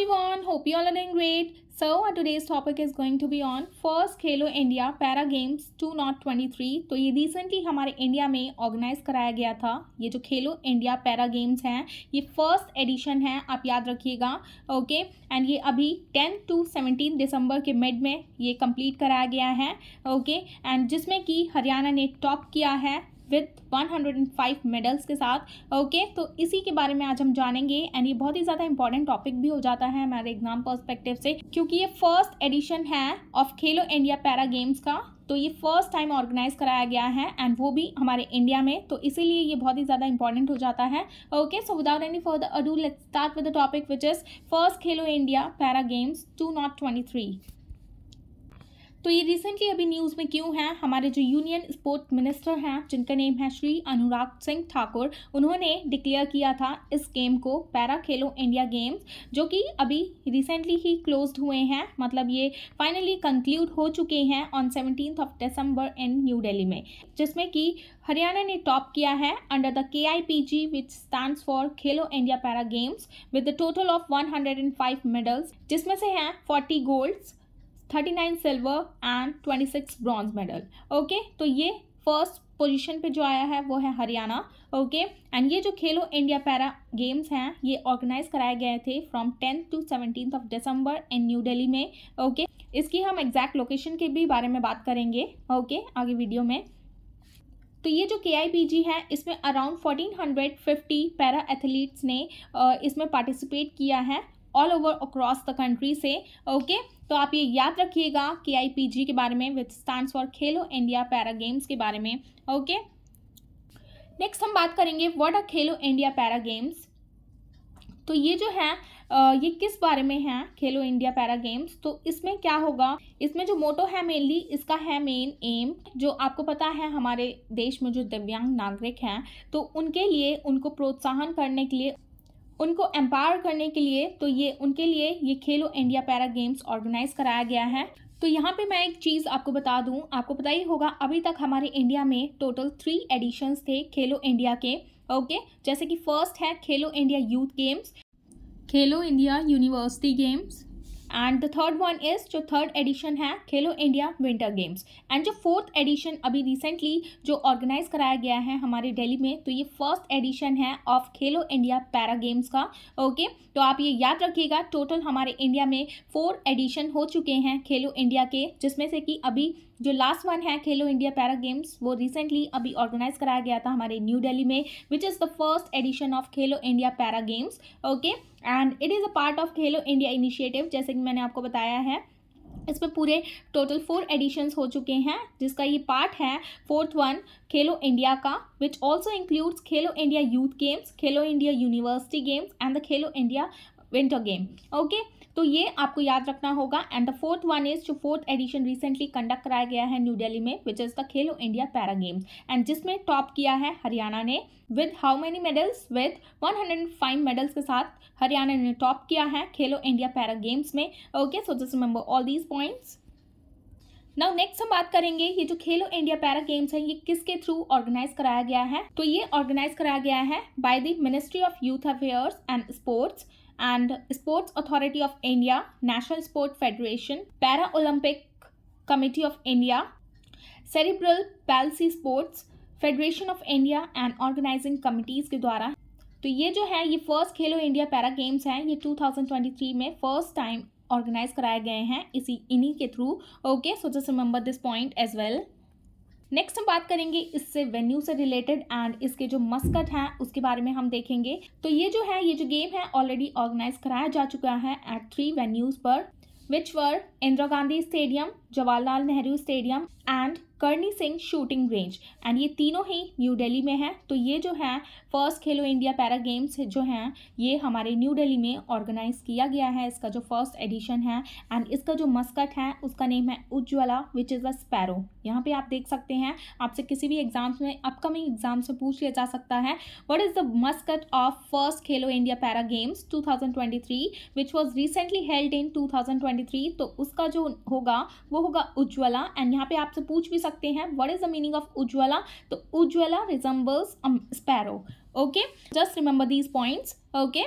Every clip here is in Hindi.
everyone, hope you all are doing great. So our today's topic is going to be on first Khelo India Para Games 2023. तो ये रिसेंटली हमारे इंडिया में ऑर्गेनाइज कराया गया था ये जो खेलो इंडिया पैरा गेम्स हैं ये फर्स्ट एडिशन है आप याद रखिएगा ओके एंड ये अभी 10 टू 17 दिसंबर के मिड में ये कंप्लीट कराया गया है ओके एंड जिसमें कि हरियाणा ने टॉप किया है विथ 105 मेडल्स के साथ ओके okay, तो इसी के बारे में आज हम जानेंगे एंड ये बहुत ही ज़्यादा इंपॉर्टेंट टॉपिक भी हो जाता है हमारे एग्जाम पर्सपेक्टिव से क्योंकि ये फर्स्ट एडिशन है of Khelo India para games का तो ये फर्स्ट टाइम ऑर्गेनाइज कराया गया है एंड वो भी हमारे इंडिया में तो इसीलिए ये बहुत ही ज़्यादा इंपॉर्टेंट हो जाता है okay so without any further ado let's start with the topic which is first Khelo India para games two not twenty three तो ये रिसेंटली अभी न्यूज़ में क्यों है हमारे जो यूनियन स्पोर्ट मिनिस्टर हैं जिनका नेम है श्री अनुराग सिंह ठाकुर उन्होंने डिक्लेयर किया था इस गेम को पैरा खेलो इंडिया गेम्स जो कि अभी रिसेंटली ही क्लोज हुए हैं मतलब ये फाइनली कंक्लूड हो चुके हैं on seventeen of December in new Delhi में जिसमें कि हरियाणा ने टॉप किया है under the K I P G which stand for Khelo India para games with the total of one hundred and five medals जिसमें से हैं forty golds thirty nine silver and twenty six bronze medal okay तो ये फर्स्ट पोजीशन पे जो आया है वो है हरियाणा ओके एंड ये जो खेलो इंडिया पैरा गेम्स हैं ये ऑर्गेनाइज कराए गए थे from tenth to seventeen of December in new Delhi में ओके okay? इसकी हम एग्जैक्ट लोकेशन के भी बारे में बात करेंगे ओके okay? आगे वीडियो में तो ये जो के है इसमें अराउंड 1450 पैरा एथलीट्स ने इसमें पार्टिसिपेट किया है all over across the country से ओके okay? तो आप ये याद रखिएगा के आई पी जी के बारे में with stand for Khelo India para games के बारे में ओके okay? नेक्स्ट हम बात करेंगे what are Khelo India para games तो ये जो है ये किस बारे में है खेलो इंडिया पैरा गेम्स तो इसमें क्या होगा इसमें जो मोटो है मेनली इसका है मेन एम जो आपको पता है हमारे देश में जो दिव्यांग नागरिक हैं तो उनके लिए उनको प्रोत्साहन करने के लिए उनको एम्पावर करने के लिए तो ये उनके लिए ये खेलो इंडिया पैरा गेम्स ऑर्गेनाइज कराया गया है तो यहाँ पे मैं एक चीज़ आपको बता दूँ आपको पता ही होगा अभी तक हमारे इंडिया में टोटल थ्री एडिशंस थे खेलो इंडिया के ओके जैसे कि फर्स्ट है Khelo India youth games Khelo India university games and the third one is जो थर्ड एडिशन है Khelo India winter games and जो फोर्थ एडिशन अभी रिसेंटली जो ऑर्गेनाइज कराया गया है हमारे दिल्ली में तो ये फर्स्ट एडिशन है of Khelo India para games का ओके okay? तो आप ये याद रखिएगा टोटल हमारे इंडिया में फोर एडिशन हो चुके हैं खेलो इंडिया के जिसमें से कि अभी जो लास्ट वन है खेलो इंडिया पैरा गेम्स वो रिसेंटली अभी ऑर्गेनाइज कराया गया था हमारे न्यू दिल्ली में which is the first edition of Khelo India para games okay and it is a part of Khelo India initiative जैसे कि मैंने आपको बताया है इस पर पूरे टोटल फोर एडिशंस हो चुके हैं जिसका ये पार्ट है फोर्थ वन खेलो इंडिया का which also includes Khelo India youth games Khelo India university games and the Khelo India winter game okay तो ये आपको याद रखना होगा and the fourth one is जो फोर्थ एडिशन रिसेंटली कंडक्ट कराया गया है न्यू दिल्ली में which is the Khelo India para games and जिसमें टॉप किया है हरियाणा ने with how many medals with 105 medals के साथ हरियाणा ने टॉप किया है खेलो इंडिया पैरा गेम्स में okay so just remember all these points now next हम बात करेंगे ये जो खेलो इंडिया पैरा गेम्स है ये किसके थ्रू ऑर्गेनाइज कराया गया है तो ये ऑर्गेनाइज कराया गया है by the ministry of youth affairs and sports and sports authority of India national sport federation para Olympic committee of India cerebral palsy sports federation of India and organising committees के द्वारा तो ये जो है ये first Khelo India para games हैं ये 2023 में फर्स्ट टाइम ऑर्गेनाइज कराए गए हैं इसी इन्हीं के through okay so just remember this point as well next हम बात करेंगे इससे वेन्यू से रिलेटेड एंड इसके जो मस्कट हैं उसके बारे में हम देखेंगे तो ये जो है ये जो गेम है ऑलरेडी ऑर्गेनाइज कराया जा चुका है एट थ्री वेन्यूज पर which were Indira Gandhi stadium Jawaharlal Nehru stadium and Karni Singh shooting range and ये तीनों ही न्यू दिल्ली में है तो ये जो है first Khelo India para games जो हैं ये हमारे न्यू दिल्ली में ऑर्गेनाइज किया गया है इसका जो फर्स्ट एडिशन है एंड इसका जो मस्कट है उसका नेम है Ujjwala which is a sparrow यहाँ पे आप देख सकते हैं आपसे किसी भी एग्जाम्स में अपकमिंग एग्जाम्स में पूछ लिया जा सकता है what is the mascot of first Khelo India para games two three which was recently held in three तो उसका जो होगा वो होगा उज्ज्वला एंड यहाँ पे आपसे पूछ भी सकते सकते हैं what is the meaning of Ujjwala तो Ujjwala resembles sparrow okay just remember these points okay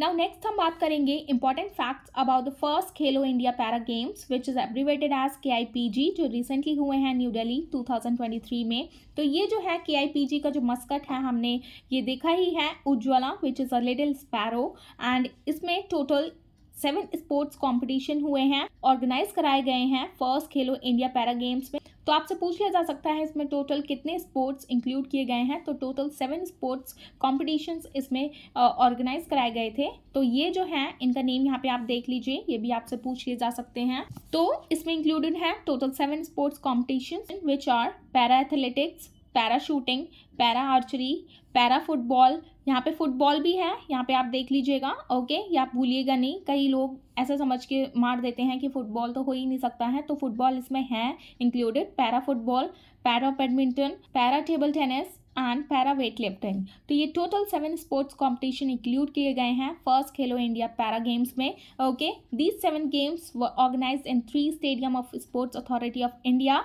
now next हम बात करेंगे important facts about the first Khelo India para games which is abbreviated as K I P जी जो रिसेंटली हुए हैं न्यू दिल्ली 2023 में तो ये जो है के आई पी जी का जो मस्कट है हमने ये देखा ही है Ujjwala which is a little sparrow and इसमें टोटल सेवन स्पोर्ट्स कॉम्पिटिशन हुए हैं ऑर्गेनाइज कराए गए हैं first Khelo India para games में तो आपसे पूछ लिया जा सकता है इसमें टोटल कितने स्पोर्ट्स इंक्लूड किए गए हैं तो टोटल सेवन स्पोर्ट्स कॉम्पिटिशन्स इसमें ऑर्गेनाइज कराए गए थे तो ये जो है इनका नेम यहाँ पे आप देख लीजिए ये भी आपसे पूछ लिए जा सकते हैं तो इसमें इंक्लूडेड है total seven sports competition which are para athletics para shooting para archery para football यहाँ पे फुटबॉल भी है यहाँ पे आप देख लीजिएगा ओके ये आप भूलिएगा नहीं कई लोग ऐसा समझ के मार देते हैं कि फुटबॉल तो हो ही नहीं सकता है तो फुटबॉल इसमें है included para football para badminton para table tennis and para weightlifting तो ये total seven sports competition include किए गए हैं first Khelo India para games में okay these seven games organise in three stadium of sports authority of India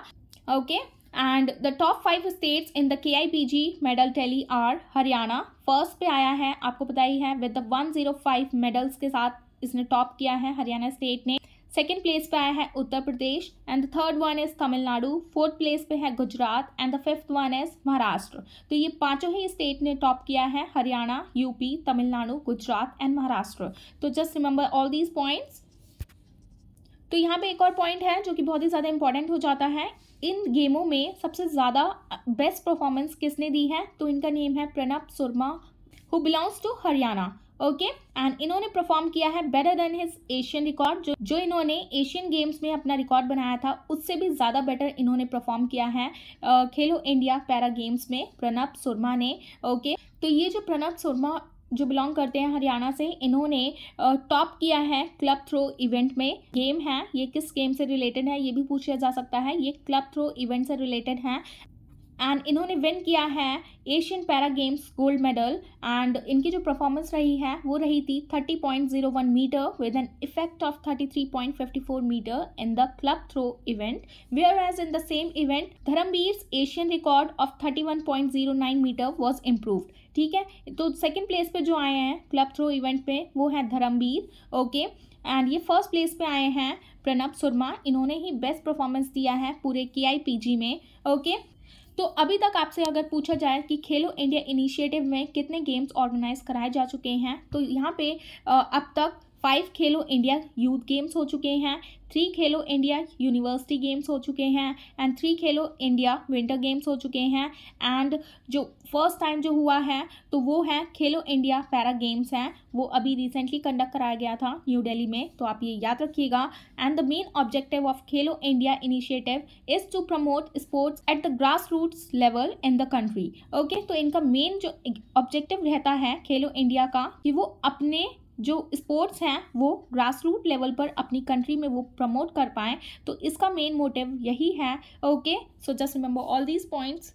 okay and the top five states in the K I P G medal tally are Haryana first पे आया है आपको पता ही है with the one zero five medals के साथ इसने टॉप किया है हरियाणा स्टेट ने सेकेंड प्लेस पे आया है Uttar Pradesh and the third one is Tamil Nadu fourth place पे है Gujarat and the fifth one is Maharashtra तो ये पांचों ही स्टेट ने टॉप किया है हरियाणा यूपी तमिलनाडु गुजरात एंड महाराष्ट्र तो just remember all these points तो यहाँ पे एक और पॉइंट है जो कि बहुत ही ज़्यादा इंपॉर्टेंट हो जाता है इन गेमों में सबसे ज़्यादा बेस्ट परफॉर्मेंस किसने दी है तो इनका नेम है Pranab Surma who belongs to Haryana okay and इन्होंने परफॉर्म किया है better than his Asian record जो जो इन्होंने एशियन गेम्स में अपना रिकॉर्ड बनाया था उससे भी ज़्यादा बेटर इन्होंने परफॉर्म किया है खेलो इंडिया पैरा गेम्स में प्रणब सुरमा ने ओके okay? तो ये जो प्रणब सुरमा जो बिलोंग करते हैं हरियाणा से इन्होंने टॉप किया है क्लब थ्रो इवेंट में गेम है ये किस गेम से रिलेटेड है ये भी पूछा जा सकता है ये क्लब थ्रो इवेंट से रिलेटेड है एंड इन्होंने विन किया है Asian para games gold medal and इनकी जो परफॉर्मेंस रही है वो रही थी 30.01 metre with an effect of 33.54 metre in the club throw event whereas in the same event Dharambir Asian record of 31.09 metre was improved ठीक है तो सेकेंड प्लेस पे जो आए हैं क्लब थ्रो इवेंट पे वो है धर्मवीर ओके एंड ये फर्स्ट प्लेस पे आए हैं प्रणब सुरमा इन्होंने ही बेस्ट परफॉर्मेंस दिया है पूरे के में ओके तो अभी तक आपसे अगर पूछा जाए कि खेलो इंडिया इनिशिएटिव में कितने गेम्स ऑर्गेनाइज कराए जा चुके हैं तो यहाँ पे अब तक फाइव खेलो इंडिया यूथ गेम्स हो चुके हैं three Khelo India university games हो चुके हैं and three Khelo India winter games हो चुके हैं एंड जो फर्स्ट टाइम जो हुआ है तो वो है खेलो इंडिया पैरा गेम्स हैं वो अभी रिसेंटली कंडक्ट कराया गया था न्यू दिल्ली में तो आप ये याद रखिएगा and the main objective of Khelo India initiative is to promote sports at the grass roots level in the country okay तो इनका मेन जो ऑब्जेक्टिव रहता है खेलो इंडिया का कि वो अपने जो स्पोर्ट्स हैं वो ग्रास रूट लेवल पर अपनी कंट्री में वो प्रमोट कर पाएँ तो इसका मेन मोटिव यही है okay so just remember all these points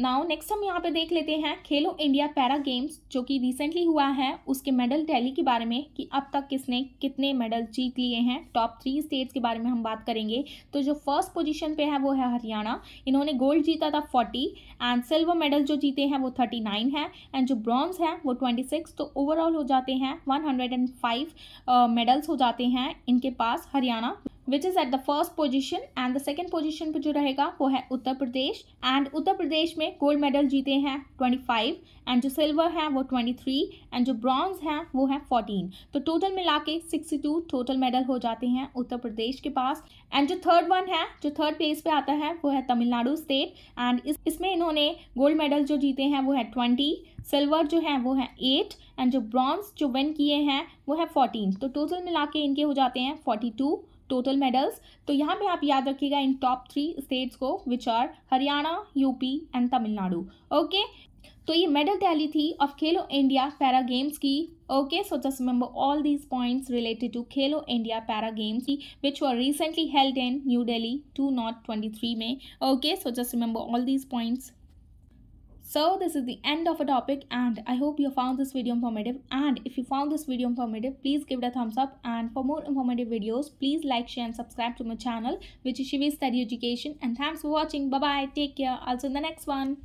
now next हम यहाँ पे देख लेते हैं खेलो इंडिया पैरा गेम्स जो कि रिसेंटली हुआ है उसके मेडल टैली के बारे में कि अब तक किसने कितने मेडल जीत लिए हैं टॉप थ्री स्टेट्स के बारे में हम बात करेंगे तो जो फर्स्ट पोजीशन पे है वो है हरियाणा इन्होंने गोल्ड जीता था फोर्टी एंड सिल्वर मेडल जो जीते हैं वो थर्टी नाइन है एंड जो ब्रॉन्ज है वो ट्वेंटी सिक्स तो ओवरऑल हो जाते हैं one hundred and five medals हो जाते हैं इनके पास Haryana which is at the first position and the second position पर जो रहेगा वो है उत्तर प्रदेश एंड उत्तर प्रदेश में गोल्ड मेडल जीते हैं ट्वेंटी फाइव एंड जो सिल्वर है वो ट्वेंटी थ्री एंड जो ब्रॉन्ज है वो है फोर्टीन तो टोटल मिला के सिक्सटी टू टोटल मेडल हो जाते हैं उत्तर प्रदेश के पास एंड जो थर्ड वन है जो थर्ड प्लेस पे आता है वो है तमिलनाडु स्टेट एंड इसमें इन्होंने गोल्ड मेडल जो जीते हैं वो है ट्वेंटी सिल्वर जो है वो है एट एंड जो ब्रॉन्ज जो विन किए हैं वो है फोर्टीन तो टोटल मिला के इनके हो जाते हैं फोर्टी टू टोटल मेडल्स तो यहाँ पे आप याद रखिएगा इन टॉप थ्री स्टेट्स को which are Haryana UP and Tamil Nadu okay तो ये मेडल टैली थी of Khelo India para games की okay so just remember all these points related to Khelo India para games की which were recently held in new Delhi two not twenty three में okay so just remember all these points So this is the end of a topic and I hope you found this video informative and if you found this video informative please give it a thumbs up and for more informative videos please like share and subscribe to my channel which is Shivi Study Education and thanks for watching bye bye take care also in the next one